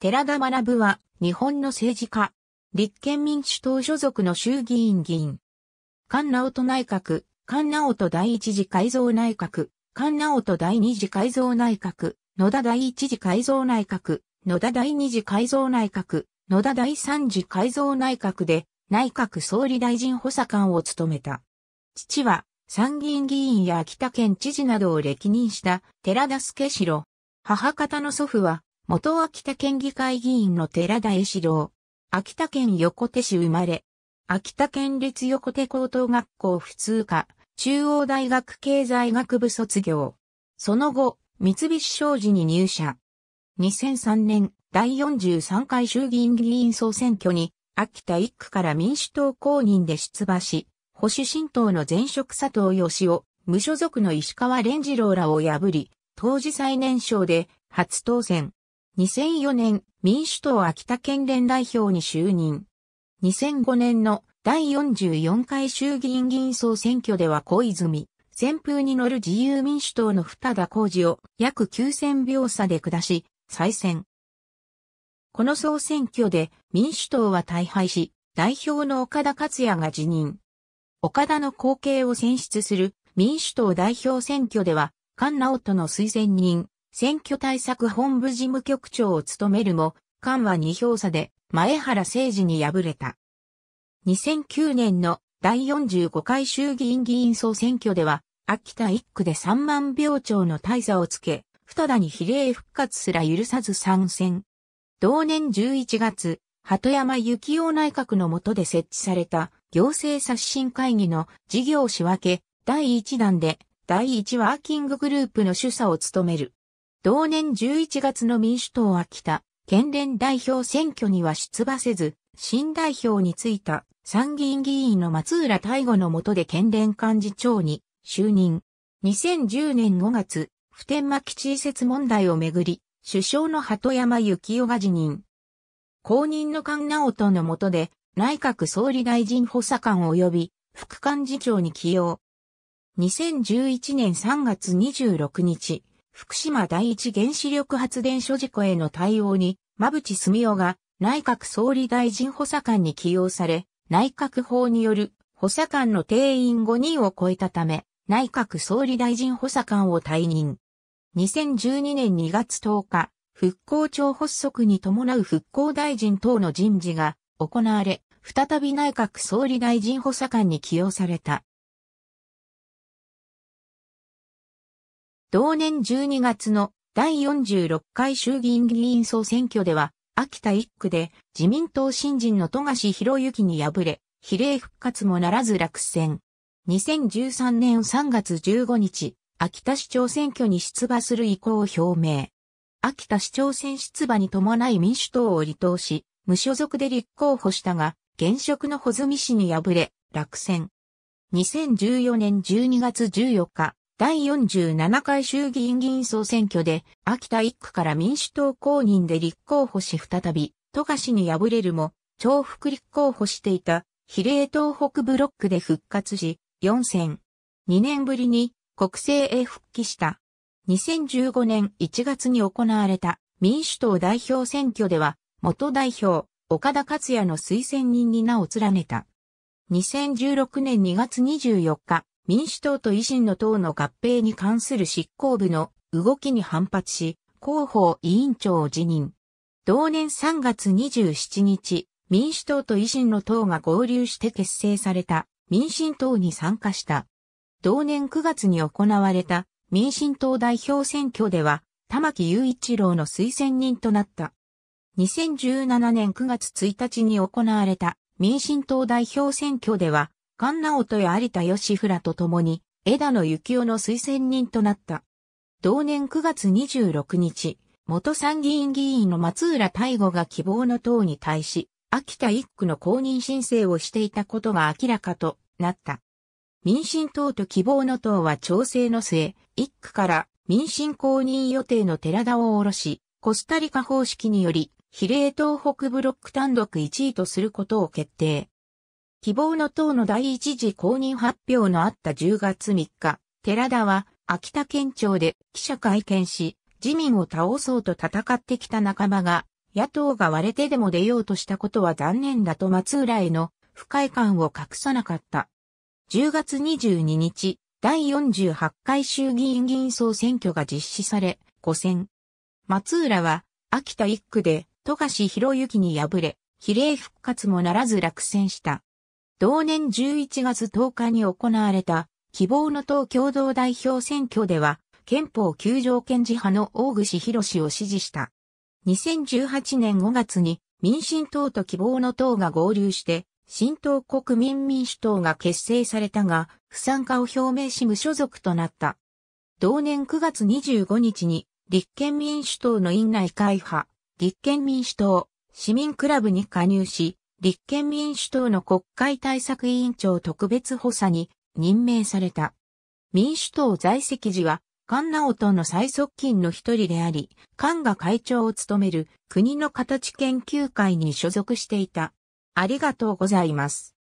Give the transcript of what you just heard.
寺田学は、日本の政治家。立憲民主党所属の衆議院議員。菅直人内閣、菅直人第一次改造内閣、菅直人第二次改造内閣、野田第一次改造内閣、野田第二次改造内閣、野田第三次改造内閣で、内閣総理大臣補佐官を務めた。父は、参議院議員や秋田県知事などを歴任した寺田助郎。母方の祖父は、元秋田県議会議員の寺田栄志郎。秋田県横手市生まれ。秋田県立横手高等学校普通科、中央大学経済学部卒業。その後、三菱商事に入社。2003年、第43回衆議院議員総選挙に、秋田1区から民主党公認で出馬し、保守新党の前職佐藤義雄、無所属の石川蓮次郎らを破り、当時最年少で初当選。2004年、民主党秋田県連代表に就任。2005年の第44回衆議院議員総選挙では小泉、旋風に乗る自由民主党の二田浩二を約9000秒差で下し、再選。この総選挙で民主党は大敗し、代表の岡田克也が辞任。岡田の後継を選出する民主党代表選挙では、菅直人の推薦人、選挙対策本部事務局長を務めるも、官は2票差で前原誠司に敗れた。2009年の第45回衆議院議員総選挙では、秋田1区で3万票超の大差をつけ、二田に比例復活すら許さず参戦。同年11月、鳩山幸雄内閣の下で設置された行政刷新会議の事業仕分け第1弾で第1ワーキンググループの主査を務める。同年11月の民主党は田県連代表選挙には出馬せず、新代表に就いた参議院議員の松浦大吾の下で県連幹事長に就任。2010年5月、普天間基地移設問題をめぐり、首相の鳩山幸雄が辞任。公認の菅直人の下で、内閣総理大臣補佐官及び副幹事長に起用。2011年3月26日、福島第一原子力発電所事故への対応に、馬淵澄夫が内閣総理大臣補佐官に起用され、内閣法による補佐官の定員5人を超えたため、内閣総理大臣補佐官を退任。2012年2月10日、復興庁発足に伴う復興大臣等の人事が行われ、再び内閣総理大臣補佐官に起用された。同年12月の第46回衆議院議員総選挙では、秋田一区で自民党新人の富樫博之に敗れ、比例復活もならず落選。2013年3月15日、秋田市長選挙に出馬する意向を表明。秋田市長選出馬に伴い民主党を離党し、無所属で立候補したが、現職の穂積氏に敗れ、落選。2014年12月14日、第47回衆議院議員総選挙で、秋田1区から民主党公認で立候補し再び、富樫に敗れるも、重複立候補していた、比例東北ブロックで復活し、4選。2年ぶりに国政へ復帰した。2015年1月に行われた民主党代表選挙では、元代表、岡田克也の推薦人に名を連ねた。2016年2月24日、民主党と維新の党の合併に関する執行部の動きに反発し、広報委員長を辞任。同年3月27日、民主党と維新の党が合流して結成された民進党に参加した。同年9月に行われた民進党代表選挙では、玉木雄一郎の推薦人となった。2017年9月1日に行われた民進党代表選挙では、菅直人や有田義ラと共に、枝野幸男の推薦人となった。同年9月26日、元参議院議員の松浦大吾が希望の党に対し、秋田一区の公認申請をしていたことが明らかとなった。民進党と希望の党は調整の末、一区から民進公認予定の寺田を下ろし、コスタリカ方式により、比例東北ブロック単独1位とすることを決定。希望の党の第一次公認発表のあった10月3日、寺田は秋田県庁で記者会見し、自民を倒そうと戦ってきた仲間が、野党が割れてでも出ようとしたことは残念だと松浦への不快感を隠さなかった。10月22日、第48回衆議院議員総選挙が実施され、5選。松浦は、秋田1区で、富樫博之に敗れ、比例復活もならず落選した。同年11月10日に行われた希望の党共同代表選挙では、憲法9条検事派の大串博士を支持した。2018年5月に民進党と希望の党が合流して、新党国民民主党が結成されたが、不参加を表明し無所属となった。同年9月25日に、立憲民主党の院内会派、立憲民主党、市民クラブに加入し、立憲民主党の国会対策委員長特別補佐に任命された。民主党在籍時は、菅直人の最側近の一人であり、菅が会長を務める国の形研究会に所属していた。ありがとうございます。